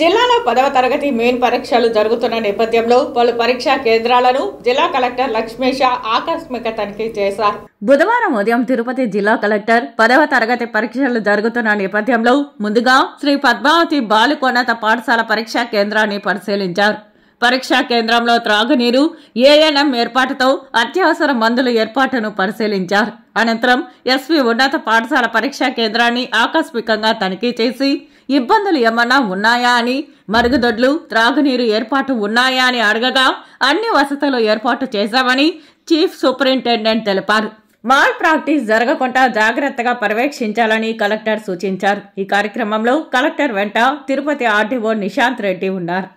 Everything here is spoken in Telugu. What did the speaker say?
జిల్లాలో పదవ తరగతి మెయిన్ పరీక్షలు జరుగుతున్న నేపథ్యంలో పలు పరీక్షా కేంద్రాలను జిల్లా కలెక్టర్ లక్ష్మేశ ఆకస్మిక తనిఖీ చేశారు బుధవారం ఉదయం తిరుపతి జిల్లా కలెక్టర్ పదవ తరగతి పరీక్షలు జరుగుతున్న నేపథ్యంలో ముందుగా శ్రీ పద్మావతి బాలికోన్నత పాఠశాల పరీక్షా కేంద్రాన్ని పరిశీలించారు పరీక్షా కేంద్రంలో త్రాగునీరు ఏఎన్ఎం ఏర్పాటుతో అత్యవసర మందుల ఏర్పాటును పరిశీలించారు అనంతరం ఎస్వి ఉన్నత పాఠశాల పరీక్షా కేంద్రాన్ని ఆకస్మికంగా తనిఖీ చేసి ఇబ్బందులు ఏమన్నా ఉన్నాయా అని మరుగుదొడ్లు త్రాగునీరు ఏర్పాటు ఉన్నాయా అని అడగగా అన్ని వసతులు ఏర్పాటు చేశామని చీఫ్ సూపరింటెండెంట్ తెలిపారు మాల్ ప్రాక్టీస్ జరగకుండా జాగ్రత్తగా పర్యవేక్షించాలని కలెక్టర్ సూచించారు ఈ కార్యక్రమంలో కలెక్టర్ వెంట తిరుపతి ఆర్డీఓ నిశాంత్ రెడ్డి ఉన్నారు